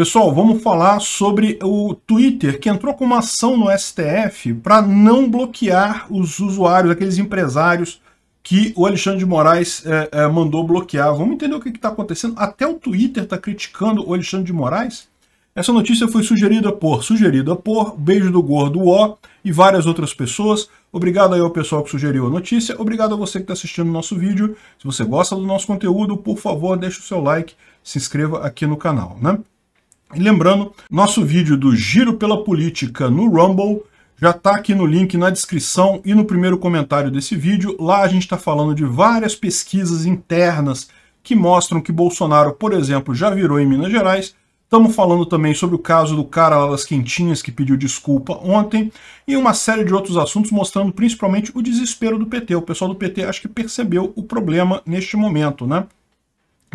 Pessoal, vamos falar sobre o Twitter, que entrou com uma ação no STF para não bloquear os usuários, aqueles empresários que o Alexandre de Moraes é, é, mandou bloquear. Vamos entender o que está acontecendo? Até o Twitter está criticando o Alexandre de Moraes? Essa notícia foi sugerida por, sugerida por, Beijo do Gordo O e várias outras pessoas. Obrigado aí ao pessoal que sugeriu a notícia. Obrigado a você que está assistindo o nosso vídeo. Se você gosta do nosso conteúdo, por favor, deixe o seu like, se inscreva aqui no canal, né? E lembrando, nosso vídeo do Giro pela Política no Rumble já está aqui no link na descrição e no primeiro comentário desse vídeo. Lá a gente está falando de várias pesquisas internas que mostram que Bolsonaro, por exemplo, já virou em Minas Gerais. Estamos falando também sobre o caso do cara lá das quentinhas que pediu desculpa ontem e uma série de outros assuntos mostrando principalmente o desespero do PT. O pessoal do PT acho que percebeu o problema neste momento, né?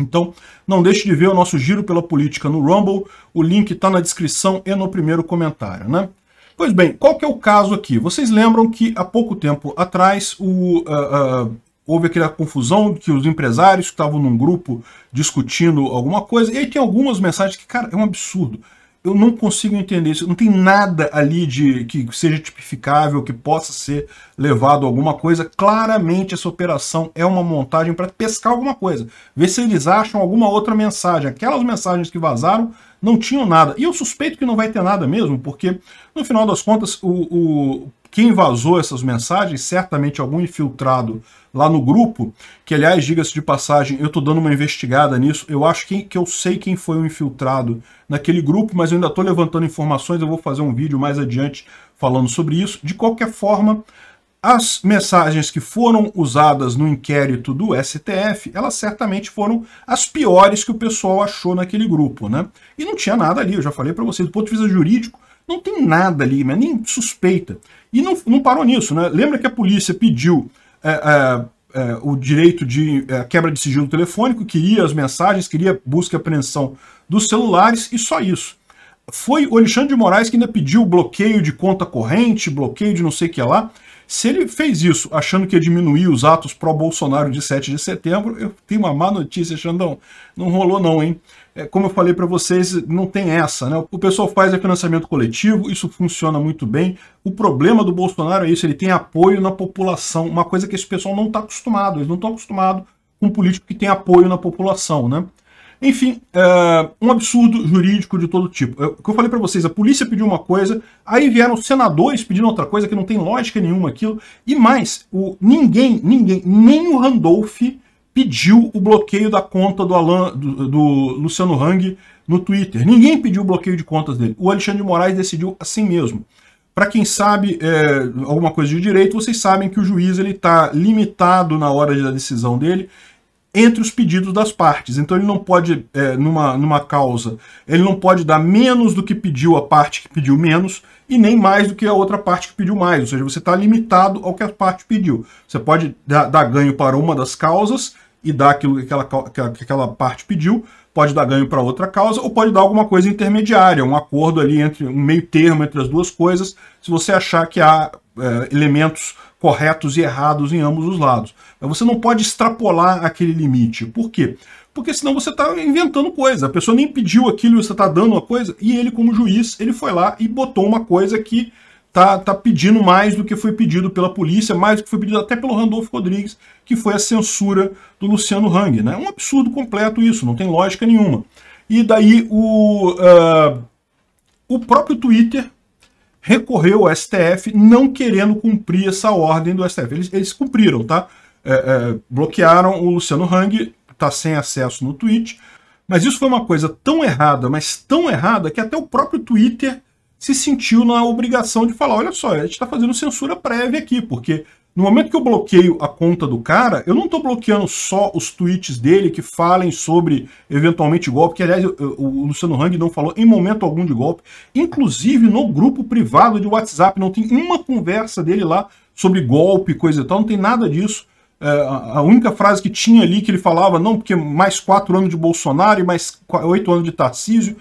Então, não deixe de ver o nosso giro pela política no Rumble, o link está na descrição e no primeiro comentário, né? Pois bem, qual que é o caso aqui? Vocês lembram que há pouco tempo atrás o, uh, uh, houve aquela confusão que os empresários estavam num grupo discutindo alguma coisa, e aí tem algumas mensagens que, cara, é um absurdo eu não consigo entender isso. Não tem nada ali de que seja tipificável, que possa ser levado a alguma coisa. Claramente essa operação é uma montagem para pescar alguma coisa. Ver se eles acham alguma outra mensagem. Aquelas mensagens que vazaram não tinham nada. E eu suspeito que não vai ter nada mesmo, porque no final das contas o, o quem vazou essas mensagens, certamente algum infiltrado lá no grupo, que aliás, diga-se de passagem, eu estou dando uma investigada nisso, eu acho que, que eu sei quem foi o infiltrado naquele grupo, mas eu ainda estou levantando informações, eu vou fazer um vídeo mais adiante falando sobre isso. De qualquer forma, as mensagens que foram usadas no inquérito do STF, elas certamente foram as piores que o pessoal achou naquele grupo, né? E não tinha nada ali, eu já falei para vocês, do ponto de vista jurídico, não tem nada ali, mas né? nem suspeita. E não, não parou nisso, né? Lembra que a polícia pediu é, é, é, o direito de é, quebra de sigilo telefônico, queria as mensagens, queria busca e apreensão dos celulares e só isso. Foi o Alexandre de Moraes que ainda pediu bloqueio de conta corrente, bloqueio de não sei o que lá. Se ele fez isso achando que ia diminuir os atos pró-Bolsonaro de 7 de setembro, eu tenho uma má notícia, Xandão. Não rolou não, hein? É, como eu falei para vocês, não tem essa, né? O pessoal faz é financiamento coletivo, isso funciona muito bem. O problema do Bolsonaro é isso, ele tem apoio na população, uma coisa que esse pessoal não está acostumado, eles não estão acostumados com um político que tem apoio na população, né? Enfim, é um absurdo jurídico de todo tipo. Eh, o que eu falei para vocês, a polícia pediu uma coisa, aí vieram os senadores pedindo outra coisa, que não tem lógica nenhuma aquilo. E mais, o, ninguém, ninguém, nem o Randolph pediu o bloqueio da conta do, Alan, do, do Luciano Hang no Twitter. Ninguém pediu o bloqueio de contas dele. O Alexandre de Moraes decidiu assim mesmo. Para quem sabe é, alguma coisa de direito, vocês sabem que o juiz ele está limitado na hora da decisão dele entre os pedidos das partes. Então ele não pode, é, numa, numa causa, ele não pode dar menos do que pediu a parte que pediu menos e nem mais do que a outra parte que pediu mais. Ou seja, você está limitado ao que a parte pediu. Você pode dar, dar ganho para uma das causas e dar aquilo que aquela, que aquela parte pediu, pode dar ganho para outra causa, ou pode dar alguma coisa intermediária, um acordo ali entre um meio termo entre as duas coisas, se você achar que há é, elementos corretos e errados em ambos os lados. Mas você não pode extrapolar aquele limite. Por quê? Porque senão você está inventando coisa. A pessoa nem pediu aquilo e você está dando uma coisa. E ele, como juiz, ele foi lá e botou uma coisa que tá, tá pedindo mais do que foi pedido pela polícia, mais do que foi pedido até pelo Randolfo Rodrigues, que foi a censura do Luciano Hang. É né? um absurdo completo isso, não tem lógica nenhuma. E daí o, uh, o próprio Twitter recorreu ao STF não querendo cumprir essa ordem do STF. Eles, eles cumpriram, tá? É, é, bloquearam o Luciano Hang, tá sem acesso no tweet. Mas isso foi uma coisa tão errada, mas tão errada, que até o próprio Twitter se sentiu na obrigação de falar: olha só, a gente está fazendo censura prévia aqui, porque no momento que eu bloqueio a conta do cara, eu não estou bloqueando só os tweets dele que falem sobre eventualmente golpe, que aliás o Luciano Hang não falou em momento algum de golpe, inclusive no grupo privado de WhatsApp, não tem uma conversa dele lá sobre golpe, coisa e tal, não tem nada disso. É, a única frase que tinha ali que ele falava, não, porque mais quatro anos de Bolsonaro e mais oito anos de Tarcísio.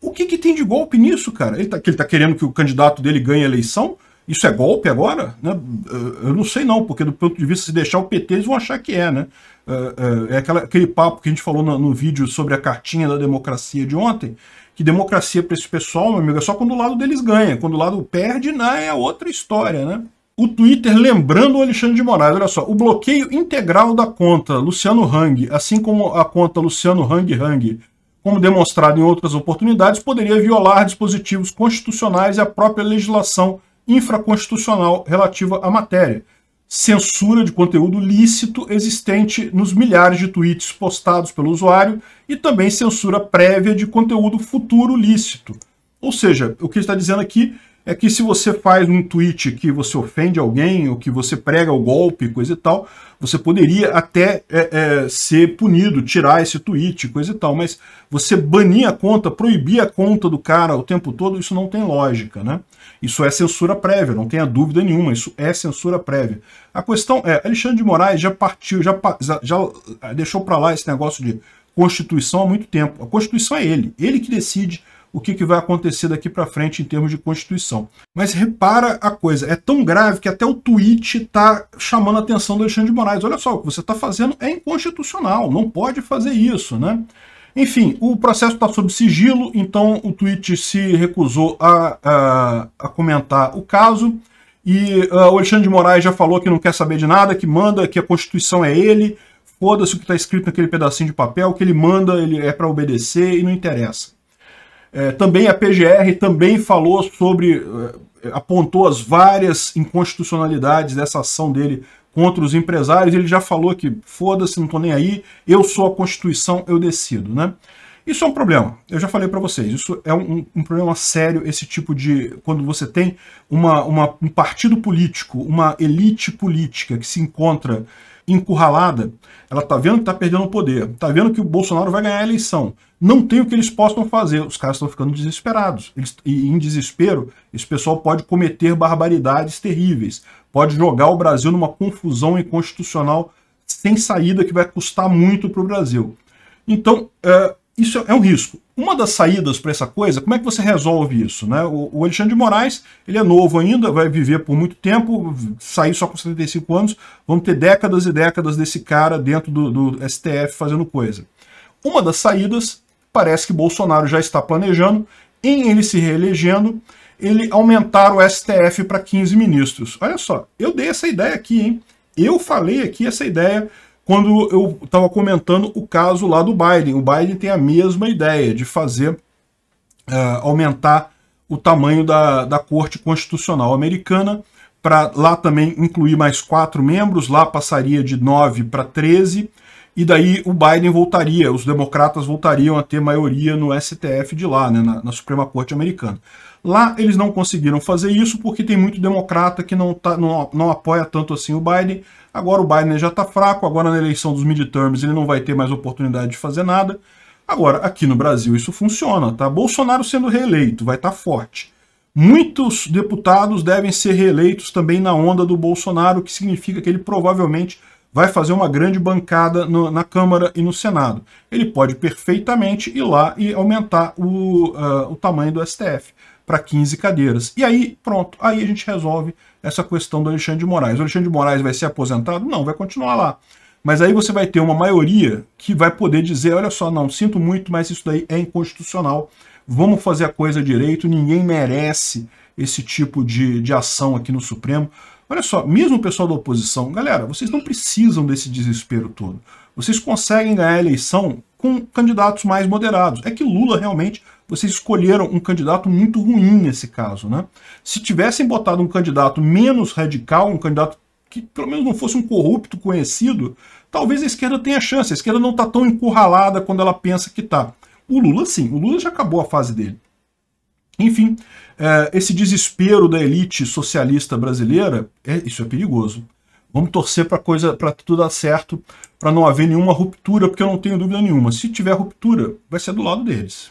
O que, que tem de golpe nisso, cara? Ele está que ele tá querendo que o candidato dele ganhe a eleição? Isso é golpe agora? Né? Eh, eu não sei não, porque do ponto de vista de deixar o PT, eles vão achar que é, né? Eh, eh, é aquela, aquele papo que a gente falou no, no vídeo sobre a cartinha da democracia de ontem, que democracia para esse pessoal, meu amigo, é só quando o lado deles ganha. Quando o lado perde, não, né, é outra história, né? O Twitter lembrando o Alexandre de Moraes, olha só, o bloqueio integral da conta Luciano Hang, assim como a conta Luciano Hang Hang, como demonstrado em outras oportunidades, poderia violar dispositivos constitucionais e a própria legislação infraconstitucional relativa à matéria, censura de conteúdo lícito existente nos milhares de tweets postados pelo usuário e também censura prévia de conteúdo futuro lícito. Ou seja, o que está dizendo aqui é que se você faz um tweet que você ofende alguém ou que você prega o golpe, coisa e tal, você poderia até é, é, ser punido, tirar esse tweet, coisa e tal, mas você banir a conta, proibir a conta do cara o tempo todo, isso não tem lógica, né? Isso é censura prévia, não tenha dúvida nenhuma, isso é censura prévia. A questão é, Alexandre de Moraes já partiu, já, já eh, deixou para lá esse negócio de Constituição há muito tempo. A Constituição é ele, ele que decide o que, que vai acontecer daqui para frente em termos de Constituição. Mas repara a coisa, é tão grave que até o tweet está chamando a atenção do Alexandre de Moraes. Olha só, o que você está fazendo é inconstitucional, não pode fazer isso, né? Enfim, o processo está sob sigilo, então o Twitch se recusou a, a, a comentar o caso. E uh, o Alexandre de Moraes já falou que não quer saber de nada, que manda, que a Constituição é ele, foda-se o que está escrito naquele pedacinho de papel, que ele manda, ele é para obedecer e não interessa. É, também a PGR também falou sobre, uh, apontou as várias inconstitucionalidades dessa ação dele contra os empresários, ele já falou que foda-se, não estou nem aí, eu sou a Constituição, eu decido, né? Isso é um problema, eu já falei para vocês, isso é um, um, problema sério, esse tipo de... quando você tem uma, uma, um partido político, uma elite política que se encontra encurralada, ela tá vendo que tá perdendo o poder, tá vendo que o Bolsonaro vai ganhar a eleição, não tem o que eles possam fazer, os caras estão ficando desesperados, eles, e em desespero, esse pessoal pode cometer barbaridades terríveis, pode jogar o Brasil numa confusão inconstitucional sem saída que vai custar muito para o Brasil. Então, é, isso é um risco. Uma das saídas para essa coisa, como é que você resolve isso? Né? O, o, Alexandre de Moraes, ele é novo ainda, vai viver por muito tempo, sair só com 75 anos, vamos ter décadas e décadas desse cara dentro do, do STF fazendo coisa. Uma das saídas, parece que Bolsonaro já está planejando, em ele se reelegendo, ele aumentar o STF para 15 ministros. Olha só, eu dei essa ideia aqui, hein? Eu falei aqui essa ideia quando eu estava comentando o caso lá do Biden. O Biden tem a mesma ideia de fazer uh, aumentar o tamanho da, da Corte Constitucional Americana para lá também incluir mais quatro membros, lá passaria de 9 para 13, e daí o Biden voltaria, os democratas voltariam a ter maioria no STF de lá, né, na, na Suprema Corte Americana. Lá eles não conseguiram fazer isso porque tem muito democrata que não, tá, não, não apoia tanto assim o Biden. Agora o Biden já está fraco, agora na eleição dos midterms ele não vai ter mais oportunidade de fazer nada. Agora, aqui no Brasil isso funciona, tá? Bolsonaro sendo reeleito vai estar tá forte. Muitos deputados devem ser reeleitos também na onda do Bolsonaro, o que significa que ele provavelmente vai fazer uma grande bancada no, na Câmara e no Senado. Ele pode perfeitamente ir lá e aumentar o, uh, o tamanho do STF para 15 cadeiras. E aí, pronto, aí a gente resolve essa questão do Alexandre de Moraes. O Alexandre de Moraes vai ser aposentado? Não, vai continuar lá. Mas aí você vai ter uma maioria que vai poder dizer, olha só, não, sinto muito, mas isso daí é inconstitucional. Vamos fazer a coisa direito, ninguém merece esse tipo de, de ação aqui no Supremo. Olha só, mesmo o pessoal da oposição, galera, vocês não precisam desse desespero todo. Vocês conseguem ganhar a eleição com candidatos mais moderados. É que Lula realmente vocês escolheram um candidato muito ruim nesse caso. Né? Se tivessem botado um candidato menos radical, um candidato que pelo menos não fosse um corrupto conhecido, talvez a esquerda tenha chance. A esquerda não está tão encurralada quando ela pensa que está. O Lula, sim. O Lula já acabou a fase dele. Enfim, é, esse desespero da elite socialista brasileira, é, isso é perigoso. Vamos torcer para coisa, para tudo dar certo, para não haver nenhuma ruptura, porque eu não tenho dúvida nenhuma. Se tiver ruptura, vai ser do lado deles.